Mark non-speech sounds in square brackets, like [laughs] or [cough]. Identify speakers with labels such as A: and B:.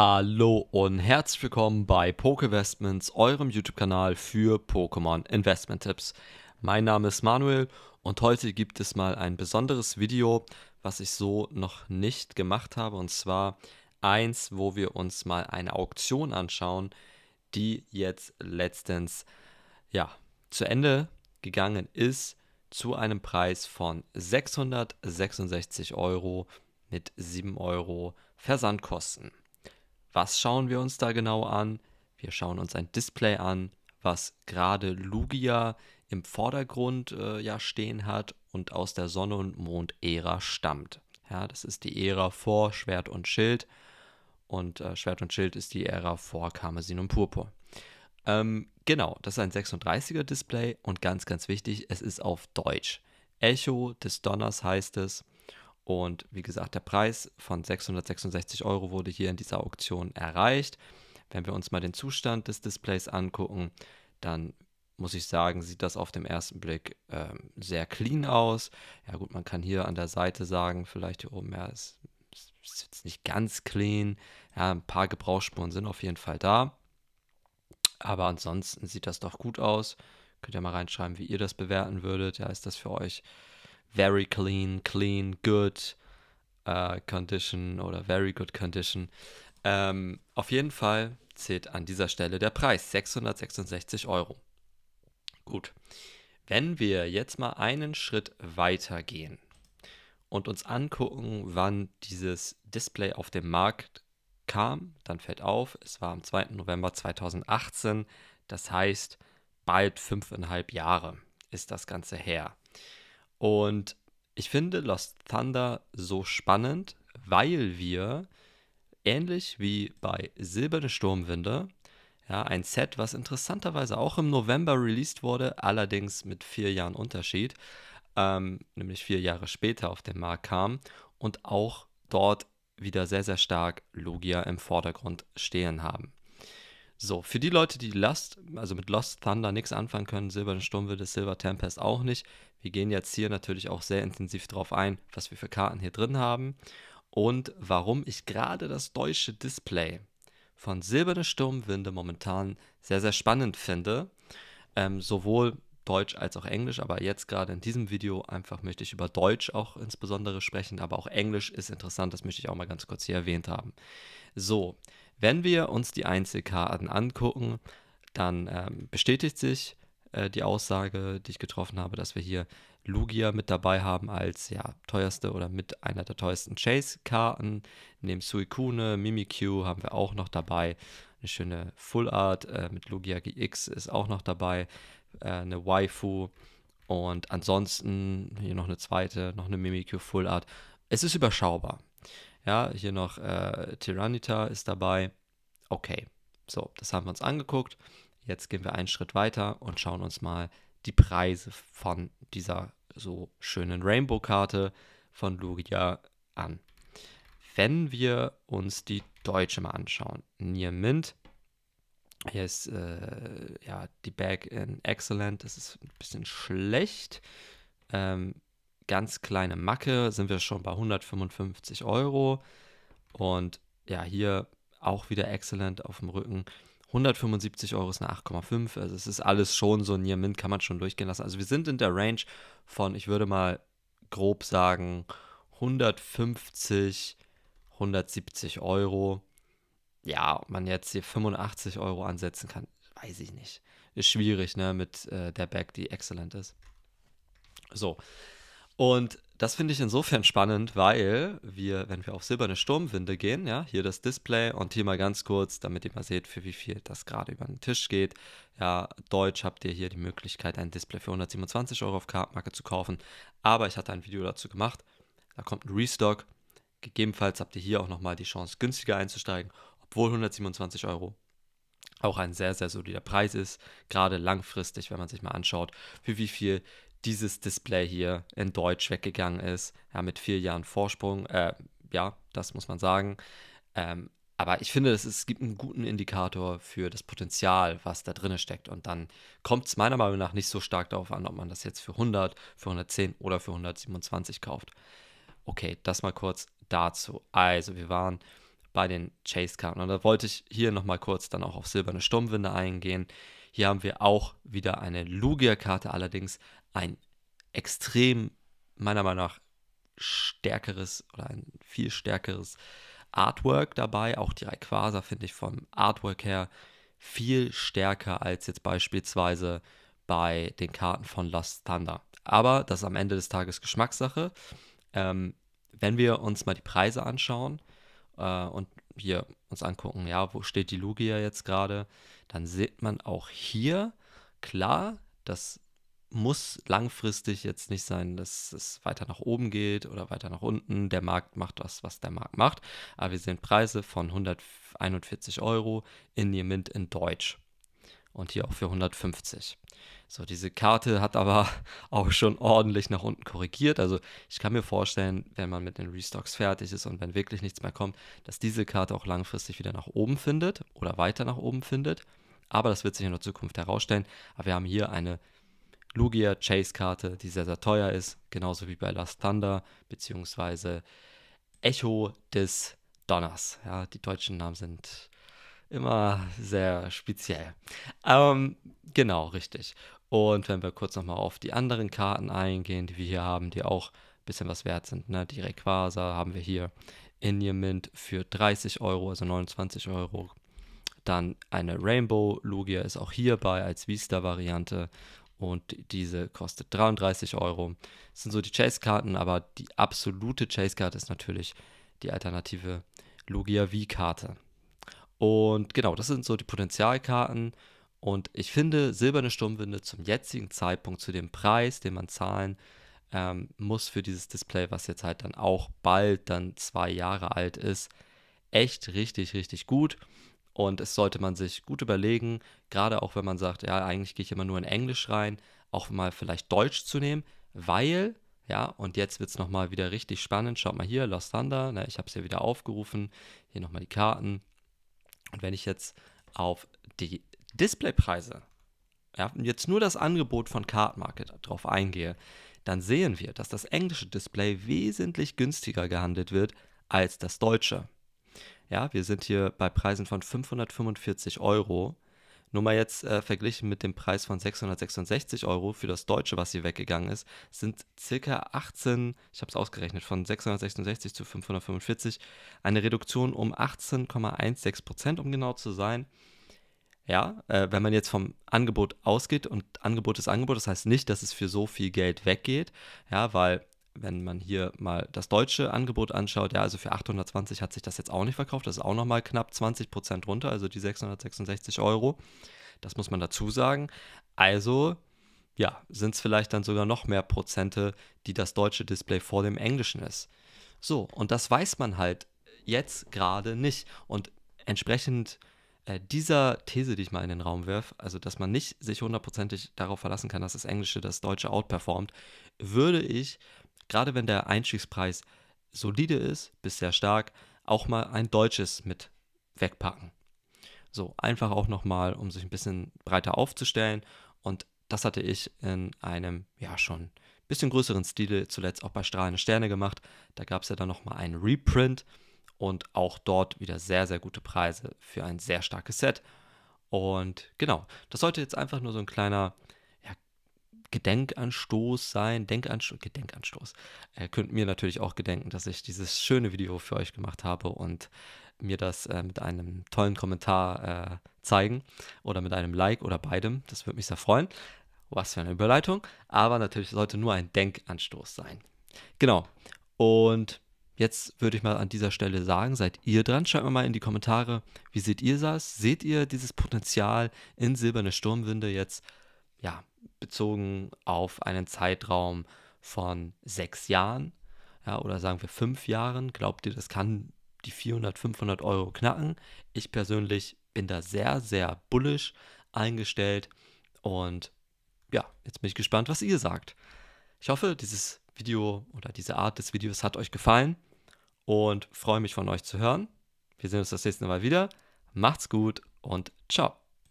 A: Hallo und herzlich willkommen bei Pokevestments, eurem YouTube-Kanal für Pokémon Investment Tipps. Mein Name ist Manuel und heute gibt es mal ein besonderes Video, was ich so noch nicht gemacht habe und zwar eins, wo wir uns mal eine Auktion anschauen, die jetzt letztens ja, zu Ende gegangen ist zu einem Preis von 666 Euro mit 7 Euro Versandkosten. Was schauen wir uns da genau an? Wir schauen uns ein Display an, was gerade Lugia im Vordergrund äh, ja stehen hat und aus der Sonne- und Mond-Ära stammt. Ja, das ist die Ära vor Schwert und Schild und äh, Schwert und Schild ist die Ära vor Karmesin und Purpur. Ähm, genau, das ist ein 36er Display und ganz, ganz wichtig, es ist auf Deutsch. Echo des Donners heißt es. Und wie gesagt, der Preis von 666 Euro wurde hier in dieser Auktion erreicht. Wenn wir uns mal den Zustand des Displays angucken, dann muss ich sagen, sieht das auf dem ersten Blick ähm, sehr clean aus. Ja gut, man kann hier an der Seite sagen, vielleicht hier oben, ja, ist, ist jetzt nicht ganz clean. Ja, ein paar Gebrauchsspuren sind auf jeden Fall da. Aber ansonsten sieht das doch gut aus. Könnt ihr mal reinschreiben, wie ihr das bewerten würdet. Ja, ist das für euch very clean, clean, good uh, condition oder very good condition. Ähm, auf jeden Fall zählt an dieser Stelle der Preis 666 Euro. Gut, wenn wir jetzt mal einen Schritt weiter gehen und uns angucken, wann dieses Display auf den Markt kam, dann fällt auf, es war am 2. November 2018, das heißt bald fünfeinhalb Jahre ist das Ganze her. Und ich finde Lost Thunder so spannend, weil wir ähnlich wie bei Silberne Sturmwinde, ja, ein Set, was interessanterweise auch im November released wurde, allerdings mit vier Jahren Unterschied, ähm, nämlich vier Jahre später auf den Markt kam und auch dort wieder sehr, sehr stark Logia im Vordergrund stehen haben. So, für die Leute, die Lost, also mit Lost Thunder nichts anfangen können, Silberne Sturmwild des Silver Tempest auch nicht. Wir gehen jetzt hier natürlich auch sehr intensiv drauf ein, was wir für Karten hier drin haben und warum ich gerade das deutsche Display von Silberne Sturmwinde momentan sehr, sehr spannend finde. Ähm, sowohl Deutsch als auch Englisch, aber jetzt gerade in diesem Video einfach möchte ich über Deutsch auch insbesondere sprechen, aber auch Englisch ist interessant, das möchte ich auch mal ganz kurz hier erwähnt haben. So, wenn wir uns die Einzelkarten angucken, dann ähm, bestätigt sich äh, die Aussage, die ich getroffen habe, dass wir hier Lugia mit dabei haben als ja, teuerste oder mit einer der teuersten Chase-Karten. Neben Suicune, Mimikyu haben wir auch noch dabei. Eine schöne Full Art äh, mit Lugia GX ist auch noch dabei. Äh, eine Waifu. Und ansonsten hier noch eine zweite, noch eine Mimikyu Full Art. Es ist überschaubar. Ja, hier noch äh, Tyrannita ist dabei. Okay, so, das haben wir uns angeguckt. Jetzt gehen wir einen Schritt weiter und schauen uns mal die Preise von dieser so schönen Rainbow-Karte von Lugia an. Wenn wir uns die deutsche mal anschauen, Nier Mint, hier ist äh, ja die Bag in Excellent, das ist ein bisschen schlecht. Ähm, ganz kleine Macke sind wir schon bei 155 Euro. Und ja, hier auch wieder exzellent auf dem Rücken. 175 Euro ist eine 8,5. Also es ist alles schon so Near Mint, kann man schon durchgehen lassen. Also wir sind in der Range von, ich würde mal grob sagen, 150, 170 Euro. Ja, ob man jetzt hier 85 Euro ansetzen kann, weiß ich nicht. Ist schwierig, ne, mit äh, der Bag, die exzellent ist. So, und das finde ich insofern spannend, weil wir, wenn wir auf silberne Sturmwinde gehen, ja, hier das Display und hier mal ganz kurz, damit ihr mal seht, für wie viel das gerade über den Tisch geht. Ja, Deutsch habt ihr hier die Möglichkeit, ein Display für 127 Euro auf Kartmarke zu kaufen. Aber ich hatte ein Video dazu gemacht. Da kommt ein Restock. Gegebenenfalls habt ihr hier auch nochmal die Chance, günstiger einzusteigen, obwohl 127 Euro auch ein sehr, sehr solider Preis ist, gerade langfristig, wenn man sich mal anschaut, für wie viel dieses Display hier in Deutsch weggegangen ist, ja, mit vier Jahren Vorsprung. Äh, ja, das muss man sagen. Ähm, aber ich finde, es, es gibt einen guten Indikator für das Potenzial, was da drin steckt. Und dann kommt es meiner Meinung nach nicht so stark darauf an, ob man das jetzt für 100, für 110 oder für 127 kauft. Okay, das mal kurz dazu. Also, wir waren bei den Chase-Karten. Und da wollte ich hier nochmal kurz dann auch auf silberne Sturmwinde eingehen. Hier haben wir auch wieder eine Lugia-Karte, allerdings ein extrem, meiner Meinung nach, stärkeres oder ein viel stärkeres Artwork dabei. Auch die Rayquaza finde ich vom Artwork her viel stärker als jetzt beispielsweise bei den Karten von Lost Thunder. Aber das ist am Ende des Tages Geschmackssache. Ähm, wenn wir uns mal die Preise anschauen äh, und hier uns angucken, ja, wo steht die Lugia jetzt gerade, dann sieht man auch hier klar, das muss langfristig jetzt nicht sein, dass es weiter nach oben geht oder weiter nach unten. Der Markt macht das, was der Markt macht. Aber wir sehen Preise von 141 Euro in Mint in Deutsch und hier auch für 150. So, diese Karte hat aber [laughs] auch schon ordentlich nach unten korrigiert. Also ich kann mir vorstellen, wenn man mit den Restocks fertig ist und wenn wirklich nichts mehr kommt, dass diese Karte auch langfristig wieder nach oben findet oder weiter nach oben findet. Aber das wird sich in der Zukunft herausstellen. Aber wir haben hier eine Lugia Chase Karte, die sehr, sehr teuer ist, genauso wie bei Last Thunder bzw. Echo des Donners. Ja, die deutschen Namen sind immer sehr speziell. Ähm, genau, richtig. Und wenn wir kurz nochmal auf die anderen Karten eingehen, die wir hier haben, die auch ein bisschen was wert sind. Ne? Die Requasa haben wir hier in ihr Mint für 30 Euro, also 29 Euro. Dann eine Rainbow Lugia ist auch hierbei als Vista-Variante und diese kostet 33 Euro. Das sind so die Chase-Karten, aber die absolute Chase-Karte ist natürlich die alternative Lugia V-Karte. Und genau, das sind so die Potenzialkarten. Und ich finde, Silberne Sturmwinde zum jetzigen Zeitpunkt, zu dem Preis, den man zahlen ähm, muss für dieses Display, was jetzt halt dann auch bald dann zwei Jahre alt ist, echt richtig, richtig gut. Und es sollte man sich gut überlegen, gerade auch wenn man sagt, ja, eigentlich gehe ich immer nur in Englisch rein, auch mal vielleicht Deutsch zu nehmen, weil, ja, und jetzt wird es nochmal wieder richtig spannend. Schaut mal hier, Lost Thunder, ne, ich habe es ja wieder aufgerufen, hier nochmal die Karten. Und wenn ich jetzt auf die Displaypreise, ja, jetzt nur das Angebot von Cardmarket Market drauf eingehe, dann sehen wir, dass das englische Display wesentlich günstiger gehandelt wird als das deutsche. Ja, wir sind hier bei Preisen von 545 Euro nur mal jetzt äh, verglichen mit dem Preis von 666 Euro für das Deutsche, was hier weggegangen ist, sind circa 18, ich habe es ausgerechnet, von 666 zu 545 eine Reduktion um 18,16 Prozent, um genau zu sein. Ja, äh, wenn man jetzt vom Angebot ausgeht und Angebot ist Angebot, das heißt nicht, dass es für so viel Geld weggeht, ja, weil wenn man hier mal das deutsche Angebot anschaut, ja, also für 820 hat sich das jetzt auch nicht verkauft. Das ist auch nochmal knapp 20 Prozent runter, also die 666 Euro. Das muss man dazu sagen. Also, ja, sind es vielleicht dann sogar noch mehr Prozente, die das deutsche Display vor dem englischen ist. So, und das weiß man halt jetzt gerade nicht. Und entsprechend äh, dieser These, die ich mal in den Raum werfe, also dass man nicht sich hundertprozentig darauf verlassen kann, dass das Englische das Deutsche outperformt, würde ich gerade wenn der Einstiegspreis solide ist, bis sehr stark, auch mal ein deutsches mit wegpacken. So, einfach auch nochmal, um sich ein bisschen breiter aufzustellen. Und das hatte ich in einem, ja, schon ein bisschen größeren Stil zuletzt auch bei Strahlende Sterne gemacht. Da gab es ja dann nochmal einen Reprint und auch dort wieder sehr, sehr gute Preise für ein sehr starkes Set. Und genau, das sollte jetzt einfach nur so ein kleiner Gedenkanstoß sein, Denkanstoß, Gedenkanstoß. Ihr äh, könnt mir natürlich auch gedenken, dass ich dieses schöne Video für euch gemacht habe und mir das äh, mit einem tollen Kommentar äh, zeigen oder mit einem Like oder beidem. Das würde mich sehr freuen. Was für eine Überleitung. Aber natürlich sollte nur ein Denkanstoß sein. Genau. Und jetzt würde ich mal an dieser Stelle sagen, seid ihr dran? Schreibt mir mal in die Kommentare, wie seht ihr das? Seht ihr dieses Potenzial in Silberne Sturmwinde jetzt? Ja, bezogen auf einen Zeitraum von sechs Jahren ja, oder sagen wir fünf Jahren, glaubt ihr, das kann die 400, 500 Euro knacken? Ich persönlich bin da sehr, sehr bullisch eingestellt und ja, jetzt bin ich gespannt, was ihr sagt. Ich hoffe, dieses Video oder diese Art des Videos hat euch gefallen und freue mich von euch zu hören. Wir sehen uns das nächste Mal wieder. Macht's gut und ciao.